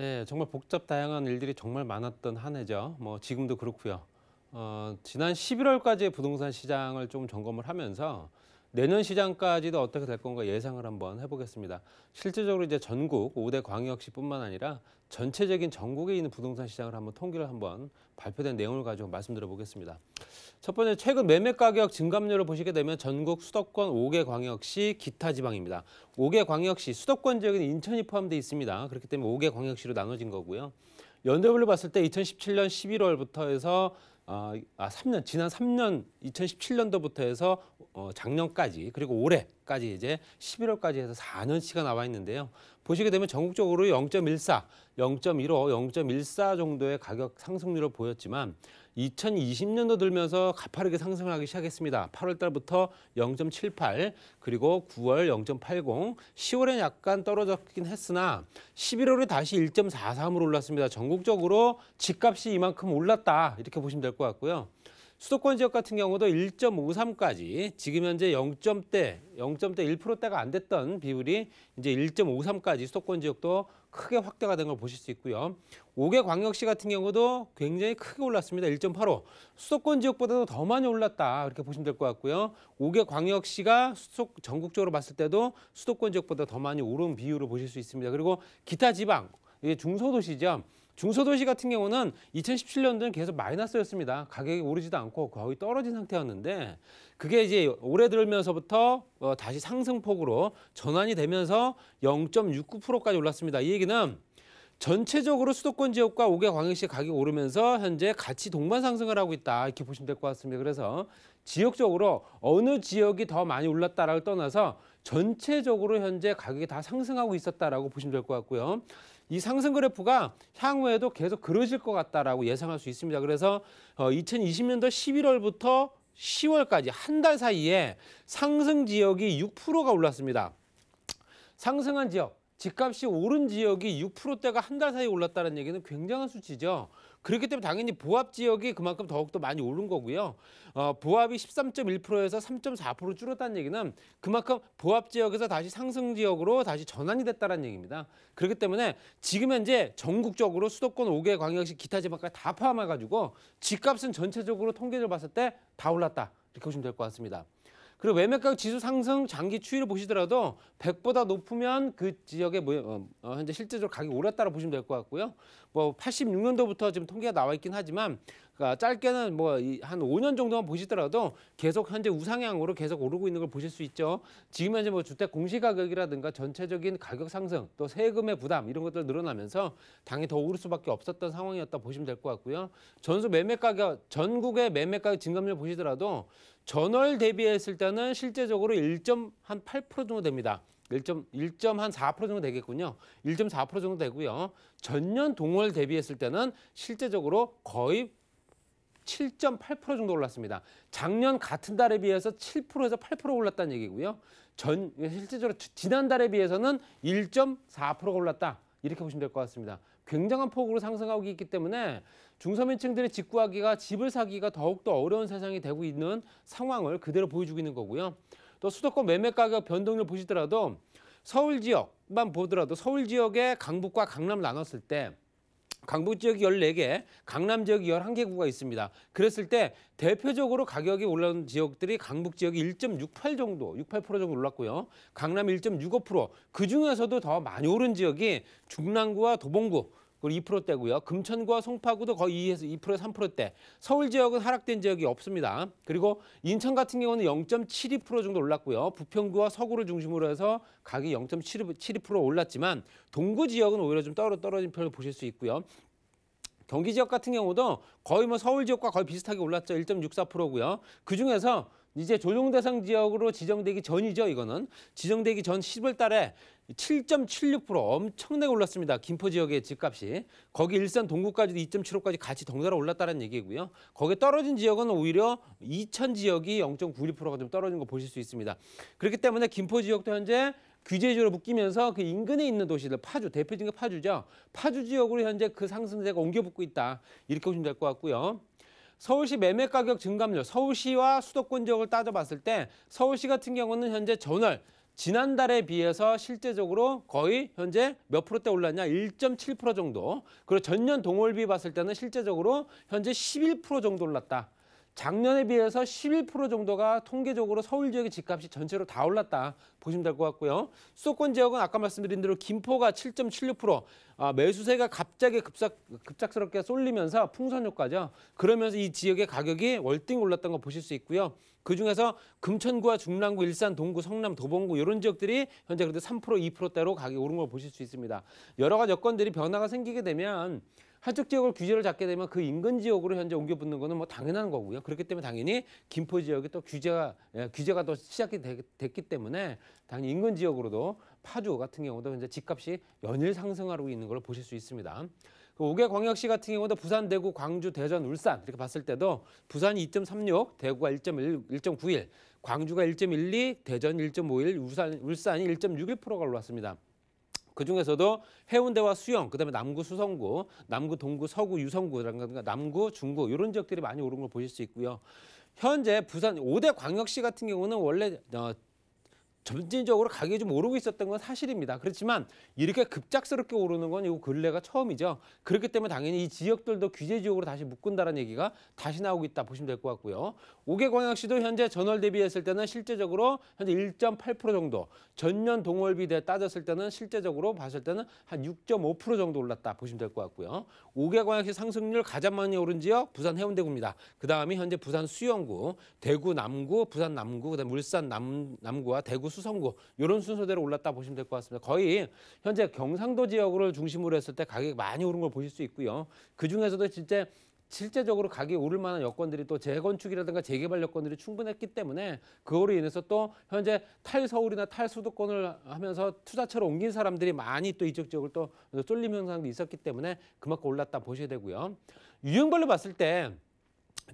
네, 정말 복잡 다양한 일들이 정말 많았던 한 해죠. 뭐 지금도 그렇고요. 어, 지난 11월까지의 부동산 시장을 좀 점검을 하면서 내년 시장까지도 어떻게 될 건가 예상을 한번 해보겠습니다. 실제적으로 이제 전국 5대 광역시뿐만 아니라 전체적인 전국에 있는 부동산 시장을 한번 통계를 한번 발표된 내용을 가지고 말씀 드려보겠습니다첫 번째 최근 매매 가격 증감률을 보시게 되면 전국 수도권 5개 광역시 기타 지방입니다. 5개 광역시 수도권 지역에 인천이 포함되어 있습니다. 그렇기 때문에 5개 광역시로 나눠진 거고요. 연대별로 봤을 때 2017년 11월부터 해서 어, 아 3년 지난 3년 2017년도부터 해서 어, 작년까지 그리고 올해 까지 이제 11월까지 해서 4년치가 나와 있는데요. 보시게 되면 전국적으로 0.14, 0.15, 0.14 정도의 가격 상승률을 보였지만 2020년도 들면서 가파르게 상승하기 시작했습니다. 8월 달부터 0.78 그리고 9월 0.80, 10월엔 약간 떨어졌긴 했으나 11월에 다시 1.43으로 올랐습니다. 전국적으로 집값이 이만큼 올랐다 이렇게 보시면 될 것 같고요. 수도권 지역 같은 경우도 1.53까지 지금 현재 0점대, 0대 1%대가 안 됐던 비율이 이제 1.53까지 수도권 지역도 크게 확대가 된 걸 보실 수 있고요. 5개 광역시 같은 경우도 굉장히 크게 올랐습니다. 1.85. 수도권 지역보다도 더 많이 올랐다. 이렇게 보시면 될 것 같고요. 5개 광역시가 수속 전국적으로 봤을 때도 수도권 지역보다 더 많이 오른 비율을 보실 수 있습니다. 그리고 기타 지방, 중소도시죠. 중소도시 같은 경우는 2017년도는 계속 마이너스였습니다. 가격이 오르지도 않고 거의 떨어진 상태였는데 그게 이제 올해 들면서부터 어, 다시 상승폭으로 전환이 되면서 0.69%까지 올랐습니다. 이 얘기는 전체적으로 수도권 지역과 5개 광역시 가격이 오르면서 현재 같이 동반 상승을 하고 있다 이렇게 보시면 될 것 같습니다. 그래서 지역적으로 어느 지역이 더 많이 올랐다라고 떠나서 전체적으로 현재 가격이 다 상승하고 있었다라고 보시면 될 것 같고요. 이 상승 그래프가 향후에도 계속 그러질것 같다라고 예상할 수 있습니다. 그래서 2020년도 어, 11월부터 10월까지 한 달 사이에 상승 지역이 6%가 올랐습니다. 상승한 지역, 집값이 오른 지역이 6%대가 한 달 사이에 올랐다는 얘기는 굉장한 수치죠. 그렇기 때문에 당연히 보합 지역이 그만큼 더욱더 많이 오른 거고요. 어, 보합이 13.1%에서 3.4% 줄었다는 얘기는 그만큼 보합 지역에서 다시 상승 지역으로 다시 전환이 됐다는 얘기입니다. 그렇기 때문에 지금 현재 전국적으로 수도권 5개 광역시 기타 지방까지 다 포함해가지고 집값은 전체적으로 통계적 봤을 때 다 올랐다. 이렇게 보시면 될 것 같습니다. 그리고 외매가 지수 상승 장기 추이를 보시더라도 100보다 높으면 그지역에 뭐, 어, 어, 현재 실제적으로 가격이 올랐다고 보시면 될 것 같고요. 뭐 86년도부터 지금 통계가 나와 있긴 하지만 그러니까 짧게는 뭐 한 5년 정도만 보시더라도 계속 현재 우상향으로 계속 오르고 있는 걸 보실 수 있죠. 지금 현재 뭐 주택 공시가격이라든가 전체적인 가격 상승 또 세금의 부담 이런 것들 늘어나면서 당연히 더 오를 수밖에 없었던 상황이었다 보시면 될 것 같고요. 전수 매매 가격 전국의 매매 가격 증감률 보시더라도 전월 대비했을 때는 실제적으로 1.8% 정도 됩니다. 1.1.4% 정도 되겠군요. 1.4% 정도 되고요. 전년 동월 대비했을 때는 실제적으로 거의 7.8% 정도 올랐습니다. 작년 같은 달에 비해서 7%에서 8% 올랐다는 얘기고요. 전 실제적으로 지난달에 비해서는 1.4%가 올랐다. 이렇게 보시면 될 것 같습니다. 굉장한 폭으로 상승하고 있기 때문에 중소민층들이 직구하기가 집을 사기가 더욱더 어려운 세상이 되고 있는 상황을 그대로 보여주고 있는 거고요. 또 수도권 매매 가격 변동률 보시더라도 서울 지역만 보더라도 서울 지역의 강북과 강남 나눴을 때 강북 지역이 14개, 강남 지역이 11개구가 있습니다. 그랬을 때 대표적으로 가격이 올라온 지역들이 강북 지역이 1.68 정도, 68% 정도 올랐고요. 강남 1.65%, 그중에서도 더 많이 오른 지역이 중랑구와 도봉구, 그리고 2%대고요. 금천과 송파구도 거의 2에서 2% 3%대. 서울 지역은 하락된 지역이 없습니다. 그리고 인천 같은 경우는 0.72% 정도 올랐고요. 부평구와 서구를 중심으로 해서 가격이 0.72% 올랐지만 동구 지역은 오히려 좀 떨어 떨어진 편을 보실 수 있고요. 경기 지역 같은 경우도 거의 뭐 서울 지역과 거의 비슷하게 올랐죠. 1.64%고요. 그중에서 이제 조정 대상 지역으로 지정되기 전이죠. 이거는 지정되기 전 10월 달에 7.76% 엄청나게 올랐습니다. 김포 지역의 집값이. 거기 일산 동구까지도 2.75까지 같이 덩달아 올랐다는 얘기고요. 거기에 떨어진 지역은 오히려 이천 지역이 0 9 2가좀 떨어진 거 보실 수 있습니다. 그렇기 때문에 김포 지역도 현재 규제지로 묶이면서 그 인근에 있는 도시들 파주 대표적인 게 파주죠. 파주 지역으로 현재 그 상승세가 옮겨 붙고 있다. 이렇게 보시면 될 것 같고요. 서울시 매매 가격 증감률, 서울시와 수도권 지역을 따져봤을 때 서울시 같은 경우는 현재 전월 지난달에 비해서 실제적으로 거의 현재 몇 프로대 올랐냐? 1.7% 정도. 그리고 전년 동월비 봤을 때는 실제적으로 현재 11% 정도 올랐다. 작년에 비해서 11% 정도가 통계적으로 서울 지역의 집값이 전체로 다 올랐다 보시면 될 것 같고요. 수도권 지역은 아까 말씀드린 대로 김포가 7.76%, 아, 매수세가 갑자기 급작, 급작스럽게 쏠리면서 풍선 효과죠. 그러면서 이 지역의 가격이 월등 히 올랐던 거 보실 수 있고요. 그중에서 금천구와 중랑구, 일산, 동구, 성남, 도봉구 이런 지역들이 현재 그래도 3% 2%대로 가격이 오른 걸 보실 수 있습니다. 여러 가지 여건들이 변화가 생기게 되면 한쪽 지역을 규제를 잡게 되면 그 인근 지역으로 현재 옮겨 붙는 거는 뭐 당연한 거고요. 그렇기 때문에 당연히 김포 지역이 또 규제가 예, 규제가 더 시작이 되, 됐기 때문에 당연히 인근 지역으로도 파주 같은 경우도 현재 집값이 연일 상승하고 있는 걸 보실 수 있습니다. 오개 그 광역시 같은 경우도 부산, 대구, 광주, 대전, 울산 이렇게 봤을 때도 부산이 2.36, 대구가 1.1, 9 1 광주가 1.12, 대전 1.51, 울산, 이 1.61%가 올랐습니다. 그중에서도 해운대와 수영, 그다음에 남구 수성구, 남구 동구 서구 유성구라든가 남구 중구 이런 지역들이 많이 오른 걸 보실 수 있고요. 현재 부산 오대 광역시 같은 경우는 원래 어, 점진적으로 가격이 좀 오르고 있었던 건 사실입니다. 그렇지만 이렇게 급작스럽게 오르는 건 이거 근래가 처음이죠. 그렇기 때문에 당연히 이 지역들도 규제 지역으로 다시 묶은다는 얘기가 다시 나오고 있다 보시면 될 것 같고요. 5개 광역시도 현재 전월 대비했을 때는 실제적으로 현재 1.8% 정도, 전년 동월비 대 따졌을 때는 실제적으로 봤을 때는 한 6.5% 정도 올랐다 보시면 될 것 같고요. 5개 광역시 상승률 가장 많이 오른 지역 부산 해운대구입니다. 그다음이 현재 부산 수영구, 대구 남구, 부산 남구, 그다음 울산 남, 남구와 대구 수성구 이런 순서대로 올랐다 보시면 될 것 같습니다. 거의 현재 경상도 지역을 중심으로 했을 때 가격이 많이 오른 걸 보실 수 있고요. 그중에서도 진짜 실제적으로 가격이 오를 만한 여건들이 또 재건축이라든가 재개발 여건들이 충분했기 때문에 그거로 인해서 또 현재 탈서울이나 탈수도권을 하면서 투자처로 옮긴 사람들이 많이 또 이쪽 지역을 또 쏠림 현상도 있었기 때문에 그만큼 올랐다 보셔야 되고요. 유형별로 봤을 때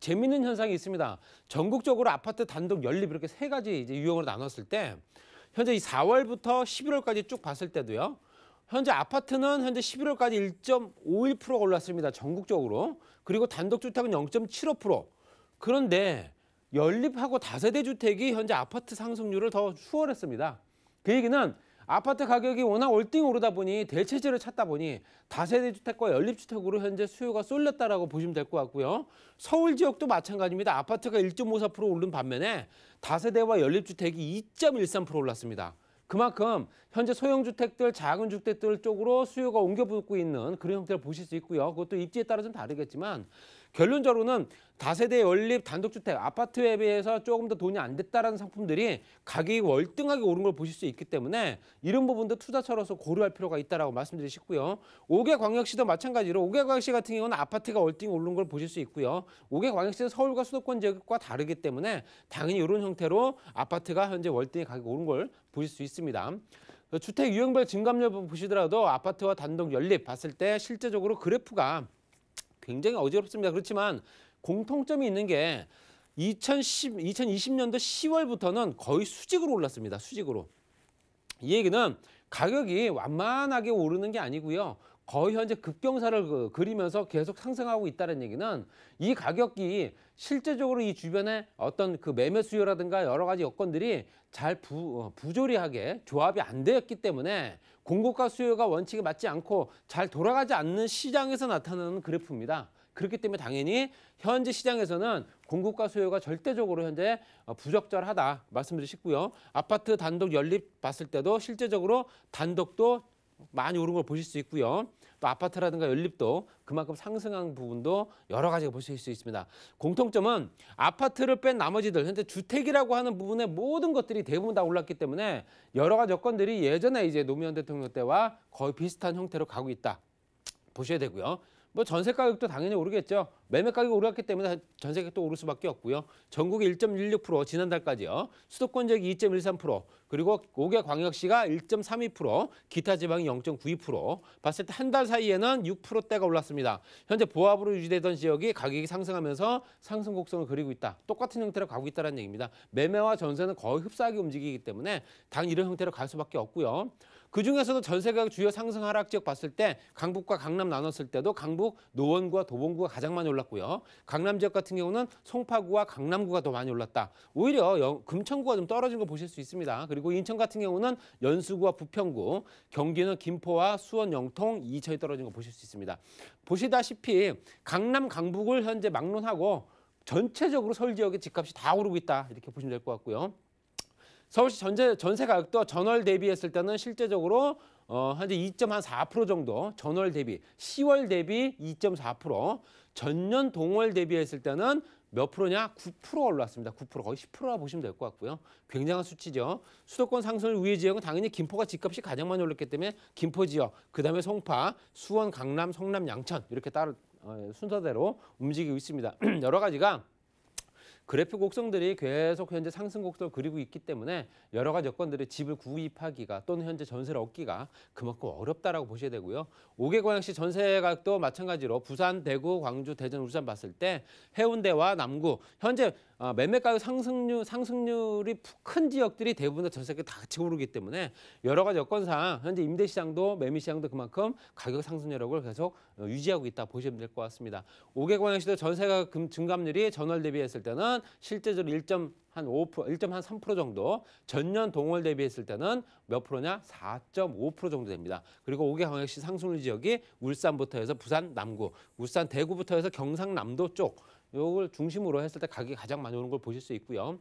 재미있는 현상이 있습니다. 전국적으로 아파트 단독 연립 이렇게 세 가지 이제 유형으로 나눴을 때 현재 이 4월부터 11월까지 쭉 봤을 때도요. 현재 아파트는 현재 11월까지 1.51%가 올랐습니다. 전국적으로. 그리고 단독주택은 0.75%. 그런데 연립하고 다세대 주택이 현재 아파트 상승률을 더 수월했습니다. 그 얘기는 아파트 가격이 워낙 월등 오르다 보니 대체재를 찾다 보니 다세대 주택과 연립주택으로 현재 수요가 쏠렸다라고 보시면 될 것 같고요. 서울 지역도 마찬가지입니다. 아파트가 1.54% 오른 반면에 다세대와 연립주택이 2.13% 올랐습니다. 그만큼 현재 소형 주택들, 작은 주택들 쪽으로 수요가 옮겨 붙고 있는 그런 형태를 보실 수 있고요. 그것도 입지에 따라 서는 다르겠지만 결론적으로는 다세대 연립 단독주택 아파트에 비해서 조금 더 돈이 안 됐다라는 상품들이 가격이 월등하게 오른 걸 보실 수 있기 때문에 이런 부분도 투자처로서 고려할 필요가 있다라고 말씀드리고 싶고요. 5개 광역시도 마찬가지로 5개 광역시 같은 경우는 아파트가 월등히 오른 걸 보실 수 있고요. 5개 광역시는 서울과 수도권 지역과 다르기 때문에 당연히 이런 형태로 아파트가 현재 월등히 가격 오른 걸 보실 수 있습니다. 주택 유형별 증감률 보시더라도 아파트와 단독 연립 봤을 때 실제적으로 그래프가 굉장히 어지럽습니다. 그렇지만 공통점이 있는 게 2010, 2020년도 10월부터는 거의 수직으로 올랐습니다. 수직으로. 이 얘기는 가격이 완만하게 오르는 게 아니고요. 거의 현재 급경사를 그, 리면서 계속 상승하고 있다는 얘기는 이 가격이 실제적으로 이 주변에 어떤 그 매매 수요라든가 여러 가지 여건들이 잘 부, 어, 부조리하게 조합이 안 되었기 때문에 공급과 수요가 원칙에 맞지 않고 잘 돌아가지 않는 시장에서 나타나는 그래프입니다. 그렇기 때문에 당연히 현재 시장에서는 공급과 수요가 절대적으로 현재 어, 부적절하다 말씀드리고요. 아파트 단독 연립 봤을 때도 실제적으로 단독도 많이 오른 걸 보실 수 있고요. 또 아파트라든가 연립도 그만큼 상승한 부분도 여러 가지가 보실 수 있습니다. 공통점은 아파트를 뺀 나머지들 현재 주택이라고 하는 부분의 모든 것들이 대부분 다 올랐기 때문에 여러 가지 여건들이 예전에 이제 노무현 대통령 때와 거의 비슷한 형태로 가고 있다. 보셔야 되고요. 뭐 전세 가격도 당연히 오르겠죠. 매매 가격이 오르기 때문에 전세 가격도 오를 수밖에 없고요. 전국이 1.16% 지난달까지요. 수도권 지역이 2.13% 그리고 5개 광역시가 1.32% 기타 지방이 0.92% 봤을 때 한 달 사이에는 6%대가 올랐습니다. 현재 보합으로 유지되던 지역이 가격이 상승하면서 상승 곡선을 그리고 있다. 똑같은 형태로 가고 있다는 얘기입니다. 매매와 전세는 거의 흡사하게 움직이기 때문에 당 이런 형태로 갈 수밖에 없고요. 그중에서도 전세가 주요 상승 하락 지역 봤을 때 강북과 강남 나눴을 때도 강북 노원구와 도봉구가 가장 많이 올랐고요. 강남 지역 같은 경우는 송파구와 강남구가 더 많이 올랐다. 오히려 금천구가 좀 떨어진 거 보실 수 있습니다. 그리고 인천 같은 경우는 연수구와 부평구, 경기는 김포와 수원, 영통, 이천이 떨어진 거 보실 수 있습니다. 보시다시피 강남, 강북을 현재 막론하고 전체적으로 서울 지역의 집값이 다 오르고 있다. 이렇게 보시면 될 것 같고요. 서울시 전세, 전세 가격도 전월 대비했을 때는 실제적으로 어, 현재 2.4% 정도 전월 대비, 10월 대비 2.4%, 전년 동월 대비했을 때는 몇 프로냐? 9% 올랐습니다. 9% 거의 10%라 보시면 될 것 같고요. 굉장한 수치죠. 수도권 상승을 위해 지역은 당연히 김포가 집값이 가장 많이 올랐기 때문에 김포 지역, 그다음에 송파, 수원, 강남, 성남, 양천 이렇게 따로 어, 순서대로 움직이고 있습니다. 여러 가지가 그래프 곡성들이 계속 현재 상승 곡선을 그리고 있기 때문에 여러 가지 여건들이 집을 구입하기가 또는 현재 전세를 얻기가 그만큼 어렵다라고 보셔야 되고요. 오개 광역시 전세 가격도 마찬가지로 부산, 대구, 광주, 대전, 울산 봤을 때 해운대와 남구 현재 아, 매매가격 상승률 상승률이 큰 지역들이 대부분 다전 세계 다 같이 오르기 때문에 여러 가지 여건상 현재 임대 시장도 매매 시장도 그만큼 가격 상승 여력을 계속 어, 유지하고 있다 보시면 될 것 같습니다. 5개 광역시도 전세가 금 증감률이 전월 대비했을 때는 실제적으로 1. 한 5%, 1.3% 정도. 전년 동월 대비했을 때는 몇 프로냐? 4.5% 정도 됩니다. 그리고 5개 광역시 상승률 지역이 울산부터 해서 부산 남구, 울산 대구부터 해서 경상남도 쪽 요걸 중심으로 했을 때 가격이 가장 많이 오는 걸 보실 수 있고요.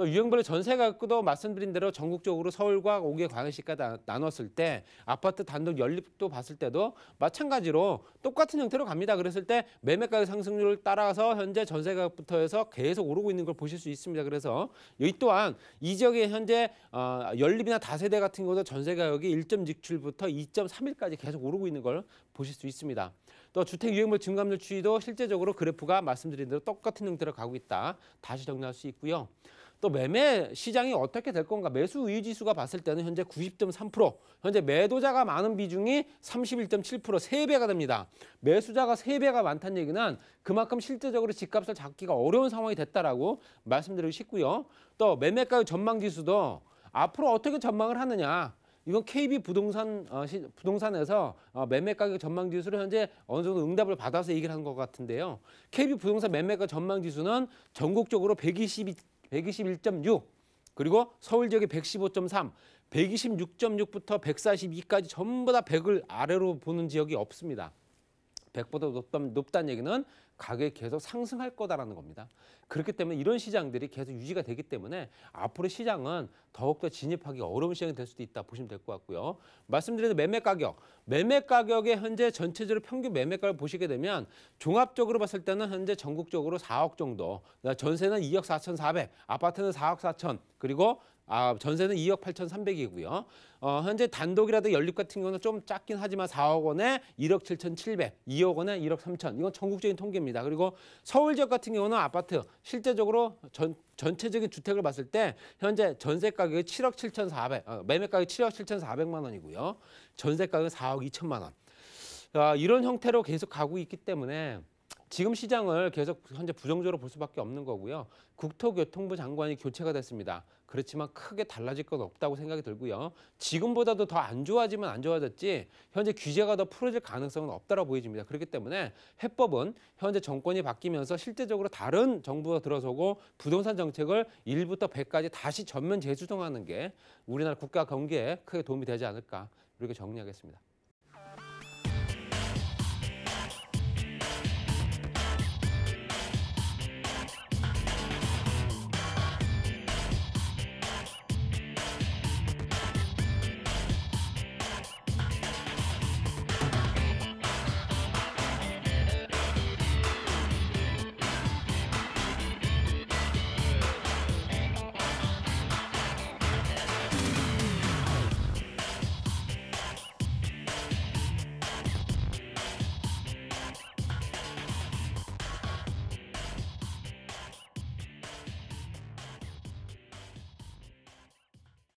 또 유형별로 전세 가격도 말씀드린 대로 전국적으로 서울과 5개 광역시지 나눴을 때 아파트 단독 연립도 봤을 때도 마찬가지로 똑같은 형태로 갑니다. 그랬을 때 매매 가격 상승률을 따라서 현재 전세 가격부터 해서 계속 오르고 있는 걸 보실 수 있습니다. 그래서 이 또한 이 지역의 현재 어, 연립이나 다세대 같은 경우도 전세 가격이 1.67부터 2.31까지 계속 오르고 있는 걸 보실 수 있습니다. 또 주택 유형별 증감률 추이도 실제적으로 그래프가 말씀드린 대로 똑같은 형태로 가고 있다. 다시 정리할 수 있고요. 또 매매 시장이 어떻게 될 건가 매수 의지수가 봤을 때는 현재 90.3% 현재 매도자가 많은 비중이 31.7% 3배가 됩니다. 매수자가 3배가 많다는 얘기는 그만큼 실제적으로 집값을 잡기가 어려운 상황이 됐다라고 말씀드리고 싶고요. 또 매매가의 전망지수도 앞으로 어떻게 전망을 하느냐 이건 KB 부동산 어, 시, 부동산에서 어, 매매 가격 전망 지수를 현재 어느 정도 응답을 받아서 얘기를 한 것 같은데요. KB 부동산 매매가 전망 지수는 전국적으로 122 121.6 그리고 서울 지역이 115.3 126.6부터 142까지 전부 다 100을 아래로 보는 지역이 없습니다. 1 0 0보다 높단, 높다는 얘기는 가격이 계속 상승할 거다라는 겁니다. 그렇기 때문에 이런 시장들이 계속 유지가 되기 때문에 앞으로 시장은 더욱더 진입하기 어려운 시장이 될 수도 있다 보시면 될 것 같고요. 말씀드린 매매 가격, 매매 가격의 현재 전체적으로 평균 매매 가를 보시게 되면 종합적으로 봤을 때는 현재 전국적으로 4억 정도, 그러니까 전세는 2억 4천 4백, 아파트는 4억 4천, 그리고 아, 전세는 2억 8,300이고요. 어, 현재 단독이라든 연립 같은 경우는 좀 작긴 하지만 4억 원에 1억 7,700, 2억 원에 1억 3천. 이건 전국적인 통계입니다. 그리고 서울 지역 같은 경우는 아파트 실제적으로 전 전체적인 주택을 봤을 때 현재 전세 가격이 7억 7,400, 어, 매매 가격이 7억 7,400만 원이고요. 전세 가격이 4억 2천만 원. 어, 이런 형태로 계속 가고 있기 때문에 지금 시장을 계속 현재 부정적으로 볼 수밖에 없는 거고요. 국토교통부 장관이 교체가 됐습니다. 그렇지만 크게 달라질 건 없다고 생각이 들고요. 지금보다도 더 안 좋아지면 안 좋아졌지 현재 규제가 더 풀어질 가능성은 없다고 보여집니다. 그렇기 때문에 해법은 현재 정권이 바뀌면서 실제적으로 다른 정부가 들어서고 부동산 정책을 1부터 100까지 다시 전면 재수정하는 게 우리나라 국가 경기에 크게 도움이 되지 않을까 이렇게 정리하겠습니다.